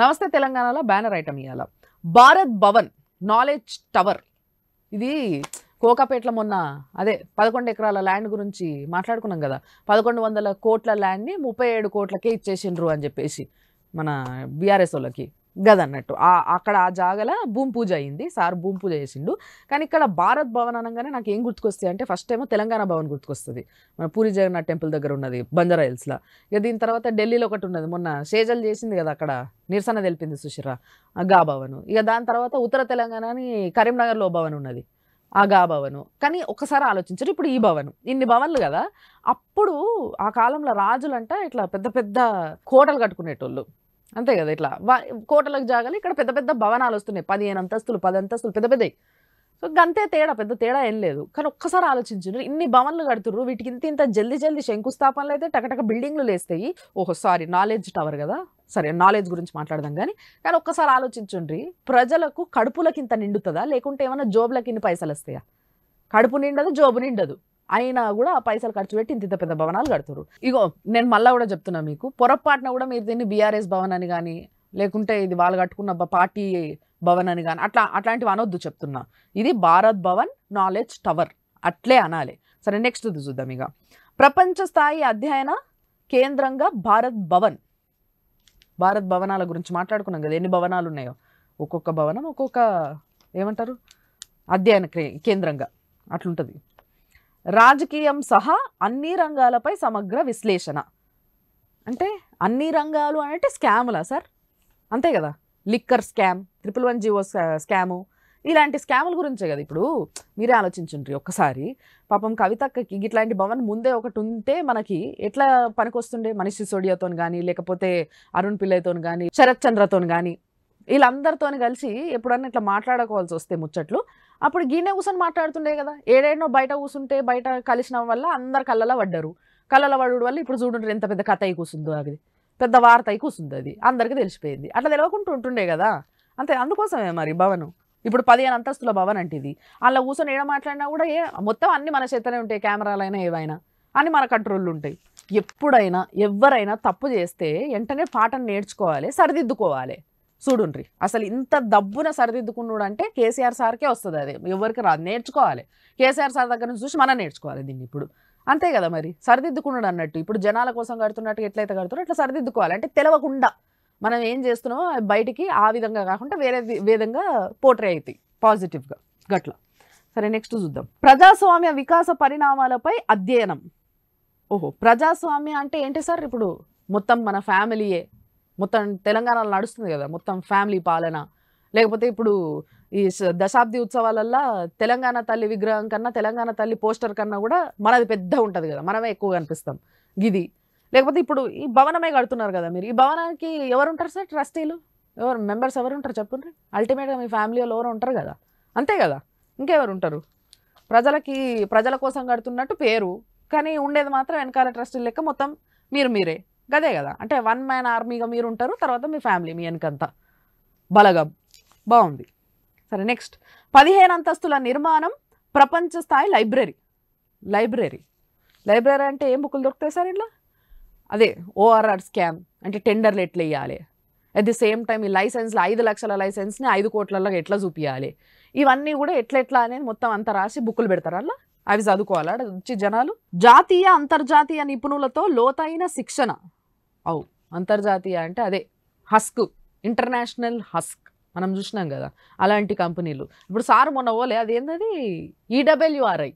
నమస్తే తెలంగాణలో banner item ఇవాళ భారత్ భవన్ నాలెడ్జ్ టవర్ ఇది కోకాపేటలో మొన్న అదే పదకొండు ఎకరాల ల్యాండ్ గురించి మాట్లాడుకున్నాం కదా పదకొండు వందల కోట్ల ల్యాండ్ని ముప్పై ఏడు కోట్లకే ఇచ్చేసిండ్రు అని చెప్పేసి మన బీఆర్ఎస్ వాళ్ళకి గదన్నట్టు అక్కడ ఆ జాగల భూమి పూజ అయింది సార్ భూమి పూజ చేసిండు కానీ ఇక్కడ భారత్ భవన్ అనగానే నాకు ఏం గుర్తుకొస్తాయి అంటే ఫస్ట్ ఏమో తెలంగాణ భవన్ గుర్తుకొస్తుంది మన పూరి జగన్నాథ్ టెంపుల్ దగ్గర ఉన్నది బంజారా హిల్స్లో ఇక దీని తర్వాత ఢిల్లీలో ఒకటి ఉన్నది మొన్న సేజల్ చేసింది కదా అక్కడ నిరసన తెలిపింది సుశిరా గా భవను ఇక దాని తర్వాత ఉత్తర తెలంగాణ అని కరీంనగర్లో భవన్ ఉన్నది ఆ భవను కానీ ఒకసారి ఆలోచించారు ఇప్పుడు ఈ భవను ఇన్ని భవన్లు కదా అప్పుడు ఆ కాలంలో రాజులంట ఇట్లా పెద్ద పెద్ద కోటలు కట్టుకునేటోళ్ళు అంతే కదా ఇట్లా కోటలకు జాగాలి ఇక్కడ పెద్ద పెద్ద భవనాలు వస్తున్నాయి పదిహేను అంతస్తులు పది అంతస్తులు పెద్ద పెద్దవి సో గంతే తేడా పెద్ద తేడా ఏం లేదు కానీ ఒక్కసారి ఆలోచించారు ఇన్ని భవన్లు కడుతుర్రు వీటికి ఇంత ఇంత జల్దీ జల్దీ శంకుస్థాపనలు అయితే టకటక బిల్డింగ్లు లేస్తాయి ఓహో సారీ నాలెడ్జ్ టవర్ కదా సరే నాలెడ్జ్ గురించి మాట్లాడదాం కానీ కానీ ఒక్కసారి ఆలోచించుండ్రి ప్రజలకు ఇంత నిండుతుందా లేకుంటే ఏమైనా జోబులకి ఇన్ని పైసలు వస్తాయా కడుపు నిండదు జోబు నిండదు అయినా కూడా ఆ పైసలు ఖర్చు పెట్టి ఇంత పెద్ద భవనాలు కడతారు ఇగో నేను మళ్ళీ కూడా చెప్తున్నా మీకు పొరపాటున కూడా మీరు దీన్ని బీఆర్ఎస్ భవన్ అని కానీ లేకుంటే ఇది వాళ్ళు కట్టుకున్న పార్టీ భవన్ అని కానీ అట్లా అట్లాంటివి అనొద్దు చెప్తున్నా ఇది భారత్ భవన్ నాలెడ్జ్ టవర్ అట్లే అనాలి సరే నెక్స్ట్ చూద్దాం ఇక ప్రపంచ స్థాయి అధ్యయన కేంద్రంగా భారత్ భవన్ భారత్ భవనాల గురించి మాట్లాడుకున్నాం కదా ఎన్ని భవనాలు ఉన్నాయో ఒక్కొక్క భవనం ఒక్కొక్క ఏమంటారు అధ్యయన కేంద్రంగా అట్లుంటుంది రాజకీయం సహా అన్ని రంగాలపై సమగ్ర విశ్లేషణ అంటే అన్ని రంగాలు అంటే స్కాములా సార్ అంతే కదా liquor scam triple one GO scam ఇలాంటి స్కాముల గురించే కదా ఇప్పుడు మీరే ఆలోచించండి ఒక్కసారి పాపం కవితక్కకి ఇట్లాంటి భవన్ ముందే ఒకటి ఉంటే మనకి ఎట్లా పనికొస్తుండే మనిషి సోడియాతో కానీ లేకపోతే అరుణ్ పిల్లయ్యతో కానీ శరత్ చంద్రతో కానీ వీళ్ళందరితో కలిసి ఎప్పుడన్నా ఇట్లా మాట్లాడుకోవాల్సి వస్తే ముచ్చట్లు అప్పుడు గిన్నె కూర్చొని మాట్లాడుతుండే కదా ఏడేనో బయట కూర్చుంటే బయట కలిసిన వల్ల అందరు కళ్ళలో పడ్డారు కళ్ళలో పడడం వల్ల ఇప్పుడు చూడండి ఎంత పెద్ద కథ అయి కూర్చుందో అది పెద్ద వార్త అయి కూర్చుంది అది అందరికీ తెలిసిపోయింది అట్లా తెలియకుండా ఉంటుండే కదా అంతే అందుకోసమే మరి భవనం ఇప్పుడు పదిహేను అంతస్తుల భవన్ అంటే ఇది అలా కూర్చొని ఏడ మాట్లాడినా కూడా ఏ మొత్తం అన్ని మన చేతనే ఉంటాయి కెమెరాలైనా ఏవైనా అని మన కంట్రోల్లు ఉంటాయి ఎప్పుడైనా ఎవరైనా తప్పు చేస్తే వెంటనే పాటను నేర్చుకోవాలి సరిదిద్దుకోవాలి చూడుండ్రి అసలు ఇంత దబ్బున సరిదిద్దుకున్నాడు అంటే కేసీఆర్ సార్కే వస్తుంది అది ఎవరికి రాదు నేర్చుకోవాలి కేసీఆర్ సార్ దగ్గర నుంచి చూసి మనం నేర్చుకోవాలి దీన్ని ఇప్పుడు అంతే కదా మరి సరిదిద్దుకున్నాడు అన్నట్టు ఇప్పుడు జనాల కోసం కడుతున్నట్టు ఎట్లయితే కడుతున్నా అట్లా సరిదిద్దుకోవాలి అంటే తెలవకుండా మనం ఏం చేస్తున్నామో బయటికి ఆ విధంగా కాకుండా వేరే విధంగా పోట్రే అవుతాయి పాజిటివ్గా గట్లా సరే నెక్స్ట్ చూద్దాం ప్రజాస్వామ్య వికాస పరిణామాలపై అధ్యయనం ఓహో ప్రజాస్వామ్య అంటే ఏంటి సార్ ఇప్పుడు మొత్తం మన ఫ్యామిలీయే మొత్తం తెలంగాణలో నడుస్తుంది కదా మొత్తం ఫ్యామిలీ పాలన లేకపోతే ఇప్పుడు ఈ దశాబ్ది ఉత్సవాలల్లో తెలంగాణ తల్లి విగ్రహం కన్నా తెలంగాణ తల్లి పోస్టర్ కన్నా కూడా మనది పెద్ద ఉంటుంది కదా మనమే ఎక్కువ కనిపిస్తాం గిది లేకపోతే ఇప్పుడు ఈ భవనమే కడుతున్నారు కదా మీరు ఈ భవనానికి ఎవరు ఉంటారు సార్ ట్రస్టీలు ఎవరు మెంబర్స్ ఎవరు ఉంటారు చెప్పండి అల్టిమేట్గా మీ ఫ్యామిలీ వాళ్ళు ఎవరు ఉంటారు కదా అంతే కదా ఇంకెవరు ఉంటారు ప్రజలకి ప్రజల కోసం కడుతున్నట్టు పేరు కానీ ఉండేది మాత్రం వెనకాల ట్రస్టీలు లెక్క మొత్తం మీరు మీరే గదే కదా అంటే వన్ మ్యాన్ ఆర్మీగా మీరు ఉంటారు తర్వాత మీ ఫ్యామిలీ మీ వెనకంతా బలగం బాగుంది సరే నెక్స్ట్ పదిహేను అంతస్తుల నిర్మాణం ప్రపంచ స్థాయి లైబ్రరీ లైబ్రరీ లైబ్రరీ అంటే ఏం బుక్కులు దొరుకుతాయి సార్ ఇట్లా అదే ఓఆర్ఆర్ స్కామ్ అంటే టెండర్లు ఎట్లా వేయాలి అట్ ది సేమ్ టైం ఈ లైసెన్స్లు ఐదు లక్షల లైసెన్స్ని ఐదు కోట్లలో ఎట్లా చూపించాలి ఇవన్నీ కూడా ఎట్లెట్లా అనేది మొత్తం అంతా రాసి బుక్కులు పెడతారు అలా అవి చదువుకోవాలి వచ్చి జనాలు జాతీయ అంతర్జాతీయ నిపుణులతో లోతైన శిక్షణ అవు అంతర్జాతీయ అంటే అదే హస్క్ ఇంటర్నేషనల్ హస్క్ మనం చూసినాం కదా అలాంటి కంపెనీలు ఇప్పుడు సార్ మొన్న ఓలే అదేంటది ఈడబ్ల్యూఆర్ఐ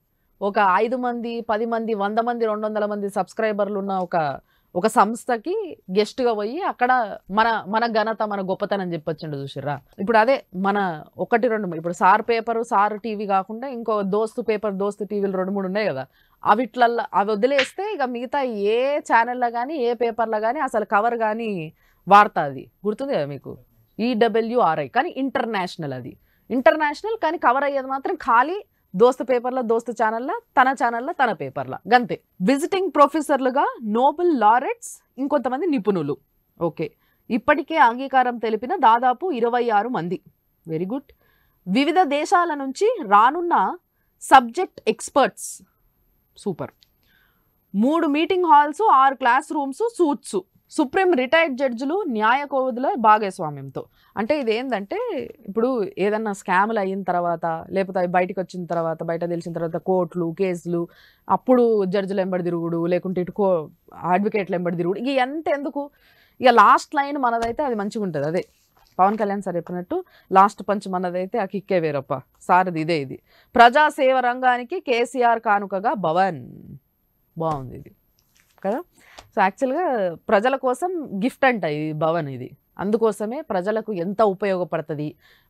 ఒక ఐదు మంది పది మంది వంద మంది రెండు వందల మంది సబ్స్క్రైబర్లు ఉన్న ఒక ఒక సంస్థకి గెస్ట్గా పోయి అక్కడ మన మన ఘనత మన గొప్పతనం చెప్పొచ్చండి చూసిర్రా ఇప్పుడు అదే మన ఒకటి రెండు ఇప్పుడు సార్ పేపరు సార్ టీవీ కాకుండా ఇంకో దోస్తు పేపర్ దోస్తు టీవీలు రెండు మూడు ఉన్నాయి కదా అవిట్లల్లో అవి వదిలేస్తే ఇక మిగతా ఏ ఛానల్లో కానీ ఏ పేపర్లో కానీ అసలు కవర్ కానీ వార్త అది గుర్తుంది కదా మీకు ఈడబ్ల్యూఆర్ఐ e కానీ ఇంటర్నేషనల్ అది ఇంటర్నేషనల్ కానీ కవర్ అయ్యేది మాత్రం ఖాళీ దోస్త పేపర్ల దోస్త ఛానల్ల తన ఛానల్ల తన పేపర్ల గంతే విజిటింగ్ ప్రొఫెసర్లుగా నోబెల్ లారెట్స్ ఇంకొంతమంది నిపుణులు ఓకే ఇప్పటికే అంగీకారం తెలిపిన దాదాపు ఇరవై ఆరు మంది వెరీ గుడ్ వివిధ దేశాల నుంచి రానున్న సబ్జెక్ట్ ఎక్స్పర్ట్స్ సూపర్ మూడు మీటింగ్ హాల్స్ ఆరు class rooms suites supreme retired జడ్జిలు న్యాయ కోవిధుల భాగస్వామ్యంతో అంటే ఇది ఏంటంటే ఇప్పుడు ఏదన్నా స్కాములు అయిన తర్వాత లేకపోతే అవి బయటకు వచ్చిన తర్వాత బయట తెలిసిన తర్వాత కోర్టులు కేసులు అప్పుడు జడ్జిలు ఎంబడి తిరుగుడు లేకుంటే ఇటు కో అడ్వకేట్లు వెంబడి తిరుగుడు ఇక ఎంత ఎందుకు ఇక లాస్ట్ లైన్ మనదైతే అది మంచిగా ఉంటుంది అదే పవన్ కళ్యాణ్ సార్ చెప్పినట్టు లాస్ట్ పంచ్ మనదైతే ఆ కిక్కే వేరప్ప సార్ది ఇదే ఇది ప్రజాసేవ రంగానికి కేసీఆర్ కానుకగా భవన్ బాగుంది ఇది కదా సో యాక్చువల్గా ప్రజల కోసం గిఫ్ట్ అంట ఈ భవన్ ఇది అందుకోసమే ప్రజలకు ఎంత ఉపయోగపడుతుంది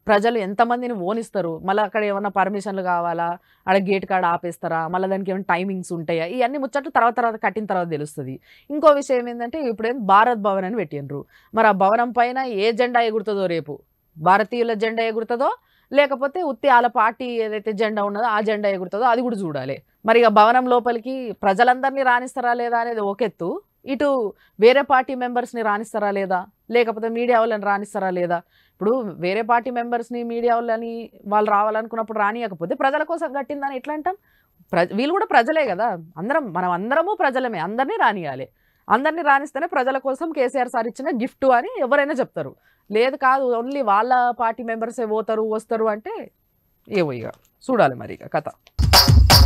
ప్రజలు ఎంతమందిని ఓనిస్తారు మళ్ళీ అక్కడ ఏమన్నా పర్మిషన్లు కావాలా అక్కడ గేట్ కాడ ఆపేస్తారా మళ్ళీ దానికి ఏమైనా టైమింగ్స్ ఉంటాయా ఇవన్నీ ముచ్చట్లు తర్వాత తర్వాత కట్టిన తర్వాత తెలుస్తుంది ఇంకో విషయం ఏంటంటే ఇప్పుడు భారత్ భవన్ అని పెట్టినరు మరి ఆ భవనం పైన ఏ జెండా ఎగురుతుందో రేపు భారతీయుల జెండా ఎగురుతుందో లేకపోతే ఉత్తి వాళ్ళ పార్టీ ఏదైతే జెండా ఉన్నదో ఆ జెండా ఎగురుతుందో అది కూడా చూడాలి మరి ఇక భవనం లోపలికి ప్రజలందరినీ రాణిస్తారా లేదా అనేది ఒకెత్తు ఇటు వేరే పార్టీ మెంబర్స్ని రాణిస్తారా లేదా లేకపోతే మీడియా వాళ్ళని రాణిస్తారా లేదా ఇప్పుడు వేరే పార్టీ మెంబర్స్ని మీడియా వాళ్ళని వాళ్ళు రావాలనుకున్నప్పుడు రానియకపోతే ప్రజల కోసం కట్టిందని ఎట్లా అంటాం వీళ్ళు కూడా ప్రజలే కదా అందరం మనం అందరము ప్రజలమే అందరినీ రానియాలి అందరినీ రాణిస్తేనే ప్రజల కోసం కేసీఆర్ సార్ ఇచ్చిన గిఫ్ట్ అని ఎవరైనా చెప్తారు లేదు కాదు ఓన్లీ వాళ్ళ పార్టీ మెంబర్సే పోతారు వస్తారు అంటే ఏవో ఇక చూడాలి మరి ఇక కథ